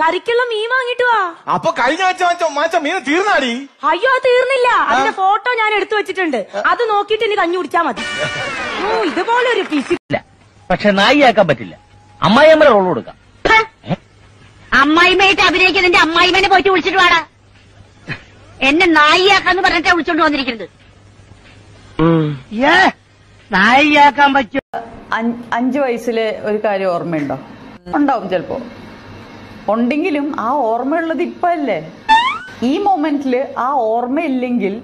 കറിക്കുള്ള മീൻ വാങ്ങിട്ട് വാ അപ്പൊ കഴിഞ്ഞ ആഴ്ച മീൻ തീർന്നാടി അയ്യോ തീർന്നില്ല അതിന്റെ ഫോട്ടോ ഞാൻ എടുത്തു വെച്ചിട്ടുണ്ട് അത് നോക്കിട്ട് ഇനി കഞ്ഞു കുടിച്ചാ മതി ഓ ഇതുപോലെ ഒരു പിശില്ല പക്ഷെ നായിയാക്കാൻ പറ്റില്ല അമ്മ റോൾ കൊടുക്കാം അമ്മായിമ്മയായിട്ട് എന്റെ അമ്മായിമ്മനെ പോയിട്ട് വിളിച്ചിട്ട് വാടാ എന്നെ നായിയാക്കാന്ന് പറഞ്ഞിട്ടാ വിളിച്ചോണ്ട് വന്നിരിക്കുന്നത് ഏ നായിയാക്കാൻ പറ്റും അഞ്ചു വയസ്സിലെ ഒരു കാര്യം ഓർമ്മയുണ്ടോ ഉണ്ടാവും ചിലപ്പോ ഉണ്ടെങ്കിലും ആ ഓർമ്മയുള്ളത് ഇപ്പ അല്ലേ ഈ മൊമെന്റിൽ ആ ഓർമ്മയില്ലെങ്കിൽ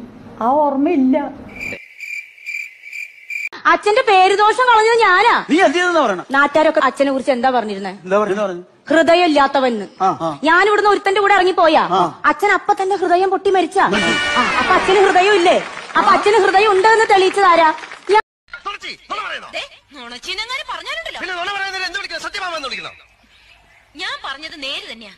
ആ ഓർമ്മയില്ല അച്ഛന്റെ പേരുദോഷം കളഞ്ഞത് ഞാനാ നീ എന്തിനാ പറയണ നാട്ടുകാരൊക്കെ അച്ഛനെ കുറിച്ച് എന്താ പറഞ്ഞിരുന്നത് എന്താ പറഞ്ഞു ഹൃദയമില്ലാത്തവന്ന് ഞാൻ ഇവിടുന്ന് ഒരുത്തന്റെ കൂടെ ഇറങ്ങിപ്പോയാ അച്ഛൻ അപ്പൊ തന്നെ ഹൃദയം പൊട്ടി മരിച്ച അപ്പൊ അച്ഛന് ഹൃദയം ഇല്ലേ അപ്പൊ അച്ഛന് ഹൃദയം ഉണ്ട് എന്ന് തെളിയിച്ചതാരാ പറഞ്ഞാലുണ്ടല്ലോ ഞാൻ പറഞ്ഞത് നേര് തന്നെയാ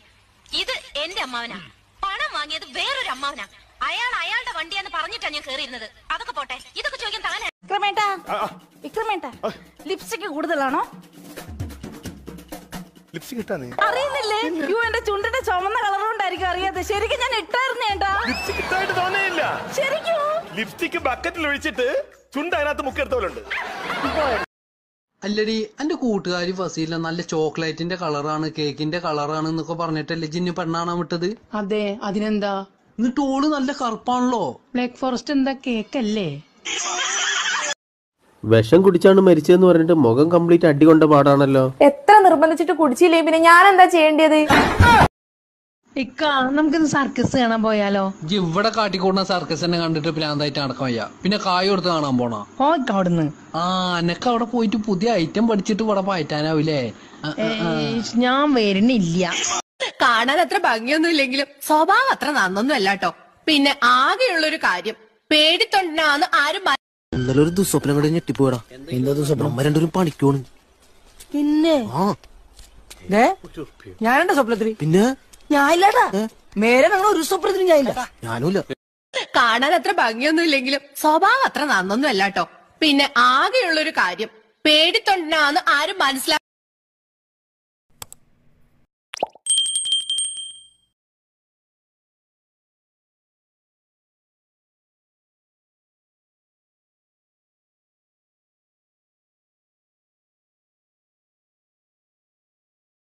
ഇത് എന്റെ അമ്മാവനാ പണം വാങ്ങിയത് വേറൊരു അമ്മാവനാ അയാൾ അയാളുടെ വണ്ടിയാന്ന് പറഞ്ഞിട്ടാ ഞാൻ കേറിയിരുന്നത് അതൊക്കെ പോട്ടെ ഇതൊക്കെ ചോദിക്കാൻ താനാ വിക്രമേട്ടാ വിക്രമേട്ടാ ലിപ്സ്റ്റിക് കൂടുതലാണോ ലിപ്സ്റ്റിക് ഇട്ടാ നീ അറിയുന്നില്ലേ യു എന്റെ ചുണ്ടിന്റെ ചുമന്ന കളർ കൊണ്ടായിരിക്കും അറിയാതെ ശരിക്കും ഞാൻ ഇട്ടായിരുന്നു ഏട്ടാ ലിപ്സ്റ്റിക് ഇട്ടായിട്ട് തോന്നിയില്ല ശരിക്കും ലിപ്സ്റ്റിക് ബക്കറ്റിൽ ഒഴിച്ചിട്ട് ചുണ്ട് അതിനകത്ത് മുക്കെടുത്തോലുണ്ട് അല്ലടി എന്റെ കൂട്ടുകാരി ഫസീല നല്ല ചോക്ലേറ്റിന്റെ കളറാണ് കേക്കിന്റെ കളറാണ് എന്നൊക്കെ പറഞ്ഞിട്ടല്ലേ ജിന്നു പെണ്ണാണാൻ വിട്ടത് അതെ അതിനെന്താ എന്നിട്ട് ഓള് നല്ല കറുപ്പാണല്ലോ ബ്ലാക്ക് ഫോറസ്റ്റ് എന്താ കേക്കല്ലേ വിഷം കുടിച്ചാണ് മരിച്ചതെന്ന് പറഞ്ഞിട്ട് മുഖം കംപ്ലീറ്റ് അടി കൊണ്ട പാടാണല്ലോ എത്ര നിർബന്ധിച്ചിട്ട് കുടിച്ചില്ലേ പിന്നെ ഞാൻ എന്താ ചെയ്യേണ്ടത് ഇക്ക സർക്കസ് കാണാൻ പോയാലോ ഇവിടെ കാട്ടിക്കൂടുന്ന സർക്കസ് തന്നെ കണ്ടിട്ട് പ്രാന്തായിട്ട് നടക്കാൻ വയ്യ പിന്നെ കായ കൊടുത്ത് കാണാൻ പോണോ ഓ അവിടുന്ന് ആ എനക്ക് അവിടെ പോയിട്ട് പുതിയ ഐറ്റം പഠിച്ചിട്ട് ഇവിടെ പായറ്റാനാവില്ലേ ഞാൻ വരുന്നില്ല കാണാൻ അത്ര ഭംഗിയൊന്നും ഇല്ലെങ്കിലും സ്വഭാവം അത്ര നന്നൊന്നും അല്ല കേട്ടോ പിന്നെ ആകെയുള്ള ഒരു കാര്യം പേടിത്തൊണ്ടാന്ന് ആരും എന്തൊരു ദുസ്വപ്നം കൂടെ ഞെട്ടിപ്പോടാ എന്താ ദുസ്വപ്നം അമ്മ രണ്ടുപേരും പണിക്കോണ് പിന്നെ ഞാനെന്താ ഞാനെന്റെ സ്വപ്നത്തിൽ പിന്നെ ഞാനില്ലടാ മേരെ ഞങ്ങൾ ഒരു സ്വപ്നത്തിന് ഞാനില്ല ഞാനുമില്ല കാണാൻ അത്ര ഭംഗിയൊന്നും ഇല്ലെങ്കിലും സ്വഭാവം അത്ര നന്നൊന്നും അല്ലാട്ടോ പിന്നെ ആകെയുള്ളൊരു കാര്യം പേടിത്തൊണ്ടാന്ന് ആരും മനസ്സിലാക്കി